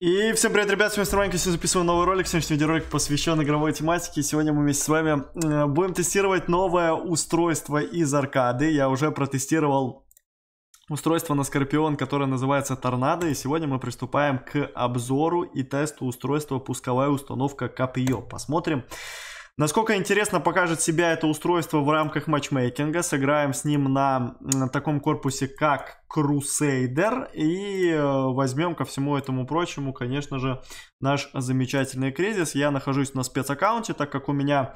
И всем привет, ребят, с вами Строманько, сегодня записываю новый ролик, сегодняшний видеоролик посвящен игровой тематике. Сегодня мы вместе с вами э, будем тестировать новое устройство из аркады. Я уже протестировал устройство на Скорпион, которое называется Торнадо, и сегодня мы приступаем к обзору и тесту устройства пусковая установка Копье. Посмотрим, Насколько интересно покажет себя это устройство в рамках матчмейкинга. Сыграем с ним на, на таком корпусе, как Crusader. И э, возьмем ко всему этому прочему, конечно же, наш замечательный кризис. Я нахожусь на спецаккаунте, так как у меня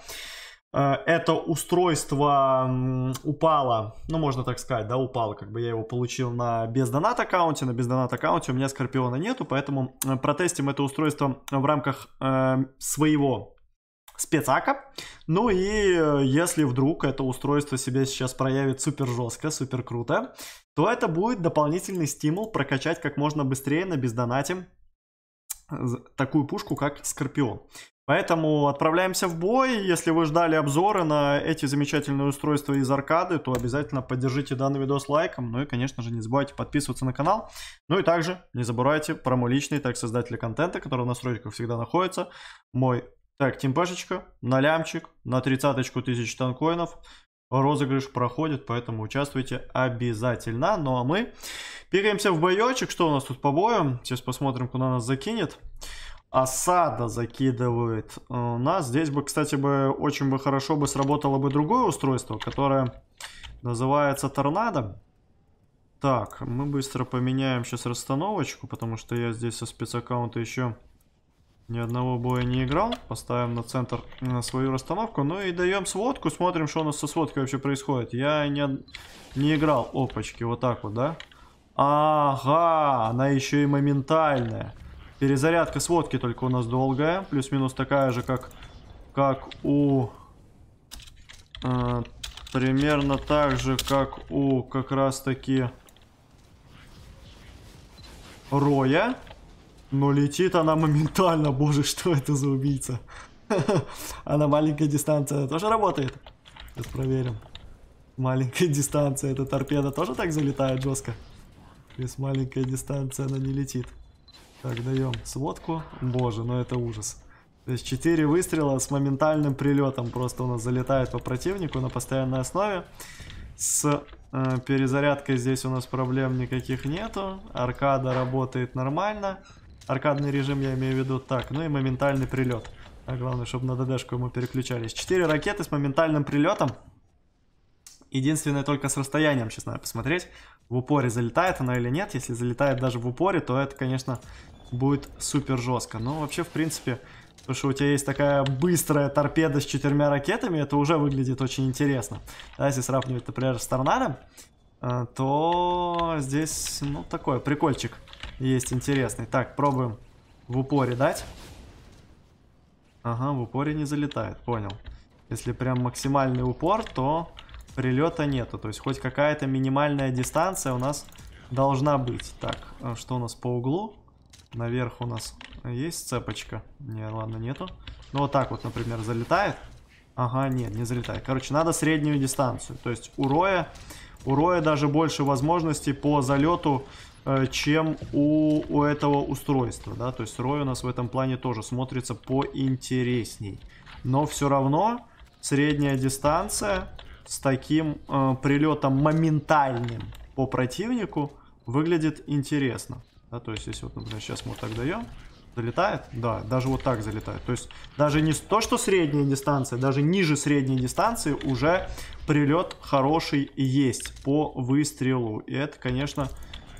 э, это устройство упало, ну можно так сказать, да, упало, как бы я его получил на бездонат аккаунте, на бездонат аккаунте у меня Скорпиона нету, поэтому протестим это устройство в рамках э, своего спецака. Ну и э, если вдруг это устройство себе сейчас проявит супер жестко, супер круто, то это будет дополнительный стимул прокачать как можно быстрее на бездонате э, такую пушку, как Скорпион. Поэтому отправляемся в бой. Если вы ждали обзоры на эти замечательные устройства из аркады, то обязательно поддержите данный видос лайком. Ну и, конечно же, не забывайте подписываться на канал. Ну и также не забывайте про мой личный так создателя контента, который в настройках всегда находится. Мой так, темпашечка на лямчик, на тридцаточку тысяч танкоинов. Розыгрыш проходит, поэтому участвуйте обязательно. Ну а мы переемся в боечек. Что у нас тут по бою? Сейчас посмотрим, куда нас закинет. Осада закидывает у э, нас. Здесь бы, кстати, бы очень бы хорошо бы сработало бы другое устройство, которое называется торнадо. Так, мы быстро поменяем сейчас расстановочку, потому что я здесь со спецаккаунта еще ни одного боя не играл. Поставим на центр на свою расстановку. Ну и даем сводку. Смотрим, что у нас со сводкой вообще происходит. Я не, не играл. Опачки, вот так вот, да? Ага, она еще и моментальная. Перезарядка сводки только у нас долгая. Плюс-минус такая же, как, как у... Э, примерно так же, как у как раз-таки... Роя. Но летит она моментально, боже, что это за убийца? Она маленькая дистанция тоже работает. Сейчас проверим. Маленькая дистанция, эта торпеда тоже так залетает жестко? Без маленькая дистанция она не летит. Так, даем сводку. Боже, ну это ужас. То есть 4 выстрела с моментальным прилетом просто у нас залетает по противнику на постоянной основе. С э, перезарядкой здесь у нас проблем никаких нету. Аркада работает нормально. Аркадный режим я имею в виду. Так, ну и моментальный прилет. А главное, чтобы на ДДшку ему переключались. Четыре ракеты с моментальным прилетом. Единственное только с расстоянием, честно посмотреть, в упоре залетает она или нет. Если залетает даже в упоре, то это, конечно, будет супер жестко. Но вообще, в принципе, то, что у тебя есть такая быстрая торпеда с четырьмя ракетами, это уже выглядит очень интересно. Да, если сравнивать, например, с торнадо, э, то здесь, ну, такой прикольчик есть интересный. Так, пробуем в упоре дать. Ага, в упоре не залетает, понял. Если прям максимальный упор, то прилета нету. То есть хоть какая-то минимальная дистанция у нас должна быть. Так, а что у нас по углу? Наверх у нас есть цепочка? Не, ладно, нету. Ну вот так вот, например, залетает. Ага, нет, не залетает. Короче, надо среднюю дистанцию. То есть у Роя, у Роя даже больше возможностей по залету Э, чем у, у этого устройства, да, то есть Рой у нас в этом плане тоже смотрится поинтересней. Но все равно средняя дистанция с таким э, прилетом моментальным по противнику выглядит интересно. Да, то есть, если вот, например, сейчас мы вот так даем, залетает, да, даже вот так залетает. То есть, даже не то, что средняя дистанция, даже ниже средней дистанции уже прилет хороший есть по выстрелу. И это, конечно,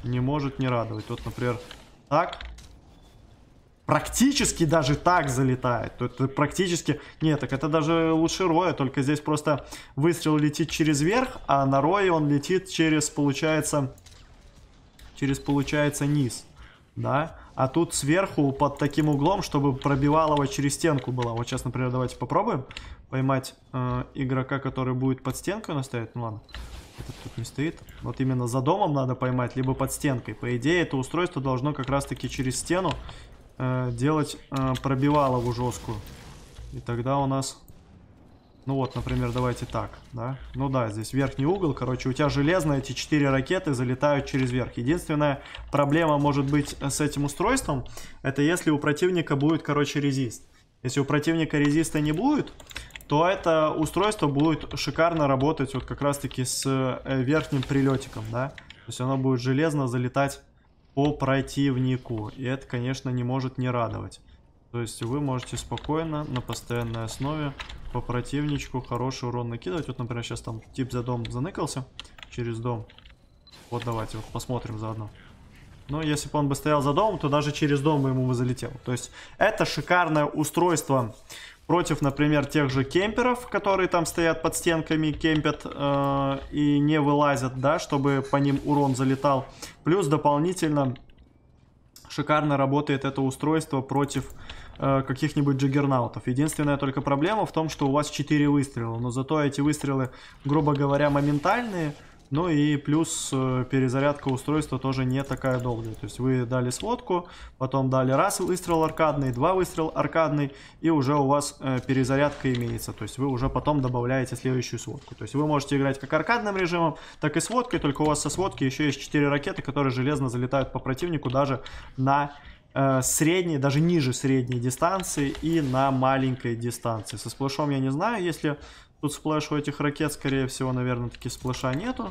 не может не радовать. Вот, например, так. Практически даже так залетает. Это практически... Нет, так это даже лучше роя, только здесь просто выстрел летит через верх, а на рое он летит через, получается, через, получается, низ. Да? А тут сверху под таким углом, чтобы пробивалова через стенку была. Вот сейчас, например, давайте попробуем поймать э, игрока, который будет под стенкой у Ну ладно. Этот тут не стоит. Вот именно за домом надо поймать, либо под стенкой. По идее, это устройство должно как раз-таки через стену э, делать э, пробивалову жесткую. И тогда у нас... Ну вот, например, давайте так, да? Ну да, здесь верхний угол, короче, у тебя железно эти четыре ракеты залетают через верх. Единственная проблема может быть э, с этим устройством, это если у противника будет, короче, резист. Если у противника резиста не будет, то это устройство будет шикарно работать вот как раз-таки с э, верхним прилетиком, да. То есть оно будет железно залетать по противнику. И это, конечно, не может не радовать. То есть вы можете спокойно на постоянной основе по противничку хороший урон накидывать. Вот, например, сейчас там тип за дом заныкался через дом. Вот давайте вот посмотрим заодно. Но ну, если бы он бы стоял за домом, то даже через дом бы ему бы залетел. То есть это шикарное устройство против, например, тех же кемперов, которые там стоят под стенками, кемпят э, и не вылазят, да, чтобы по ним урон залетал. Плюс дополнительно шикарно работает это устройство против э, каких-нибудь джиггернаутов. Единственная только проблема в том, что у вас 4 выстрела, но зато эти выстрелы, грубо говоря, моментальные, ну и плюс э, перезарядка устройства тоже не такая долгая. То есть вы дали сводку, потом дали раз выстрел аркадный, два выстрел аркадный, и уже у вас э, перезарядка имеется. То есть вы уже потом добавляете следующую сводку. То есть вы можете играть как аркадным режимом, так и сводкой, только у вас со сводки еще есть 4 ракеты, которые железно залетают по противнику даже на э, средней, даже ниже средней дистанции и на маленькой дистанции. Со сплэшом я не знаю, если Тут сплэш у этих ракет, скорее всего, наверное, таки сплэша нету.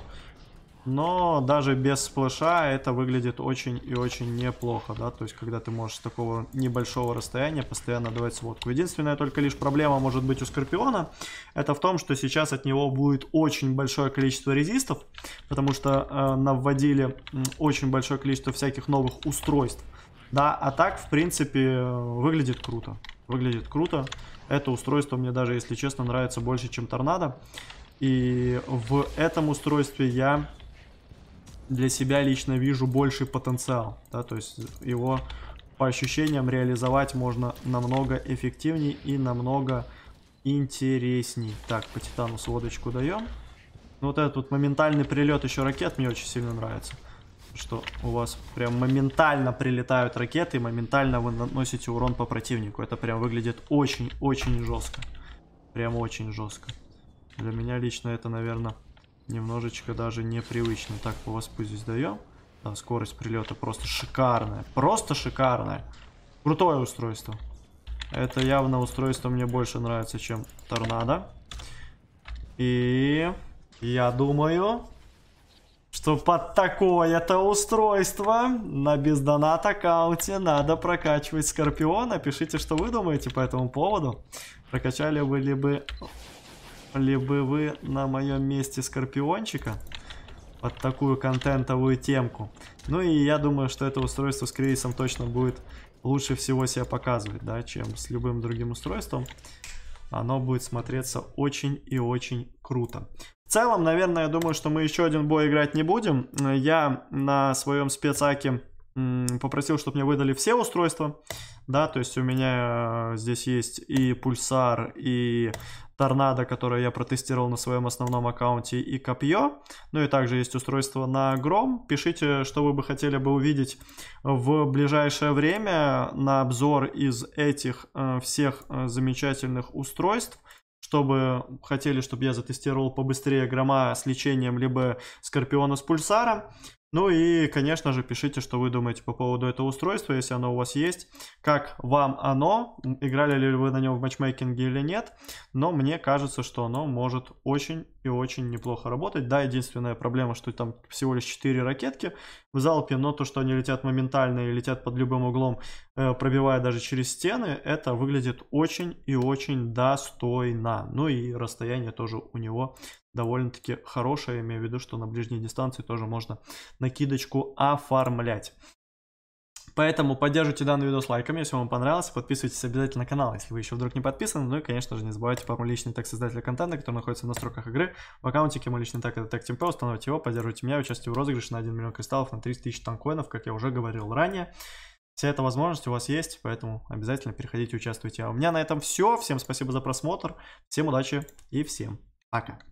Но даже без сплэша это выглядит очень и очень неплохо, да, то есть когда ты можешь с такого небольшого расстояния постоянно давать сводку. Единственная только лишь проблема может быть у Скорпиона, это в том, что сейчас от него будет очень большое количество резистов, потому что э, навводили очень большое количество всяких новых устройств, да, а так, в принципе, э, выглядит круто, выглядит круто. Это устройство мне даже, если честно, нравится больше, чем торнадо. И в этом устройстве я для себя лично вижу больший потенциал. Да, то есть его по ощущениям реализовать можно намного эффективнее и намного интересней. Так, по титану сводочку даем. Вот этот вот моментальный прилет еще ракет мне очень сильно нравится что у вас прям моментально прилетают ракеты, и моментально вы наносите урон по противнику. Это прям выглядит очень-очень жестко. Прям очень жестко. Для меня лично это, наверное, немножечко даже непривычно. Так, по воспу здесь даем. Да, скорость прилета просто шикарная. Просто шикарная. Крутое устройство. Это явно устройство мне больше нравится, чем торнадо. И я думаю, что под такое-то устройство на бездонат аккаунте надо прокачивать Скорпиона. Пишите, что вы думаете по этому поводу. Прокачали вы ли бы, ли бы вы на моем месте Скорпиончика под такую контентовую темку. Ну и я думаю, что это устройство с кризисом точно будет лучше всего себя показывать, да, чем с любым другим устройством. Оно будет смотреться очень и очень круто. В целом, наверное, я думаю, что мы еще один бой играть не будем. Я на своем спецаке попросил, чтобы мне выдали все устройства, да, то есть у меня э, здесь есть и пульсар, и торнадо, которое я протестировал на своем основном аккаунте, и копье, ну и также есть устройство на гром, пишите, что вы бы хотели бы увидеть в ближайшее время на обзор из этих э, всех э, замечательных устройств, чтобы хотели, чтобы я затестировал побыстрее грома с лечением, либо скорпиона с пульсаром. Ну и, конечно же, пишите, что вы думаете по поводу этого устройства, если оно у вас есть. Как вам оно? Играли ли вы на нем в матчмейкинге или нет? Но мне кажется, что оно может очень и очень неплохо работать. Да, единственная проблема, что там всего лишь 4 ракетки в залпе, но то, что они летят моментально и летят под любым углом, э, пробивая даже через стены, это выглядит очень и очень достойно. Ну и расстояние тоже у него довольно-таки хорошее, имею в виду, что на ближней дистанции тоже можно накидочку оформлять. Поэтому поддержите данный видос лайком, если вам понравилось. Подписывайтесь обязательно на канал, если вы еще вдруг не подписаны. Ну и, конечно же, не забывайте про мой личный так создателя контента, который находится в настройках игры. В аккаунте мой личный так это тег Тимпе. Установите его, поддерживайте меня, участие в розыгрыше на 1 миллион кристаллов на 300 тысяч танкоинов, как я уже говорил ранее. Вся эта возможность у вас есть, поэтому обязательно переходите, участвуйте. А у меня на этом все. Всем спасибо за просмотр, всем удачи и всем пока.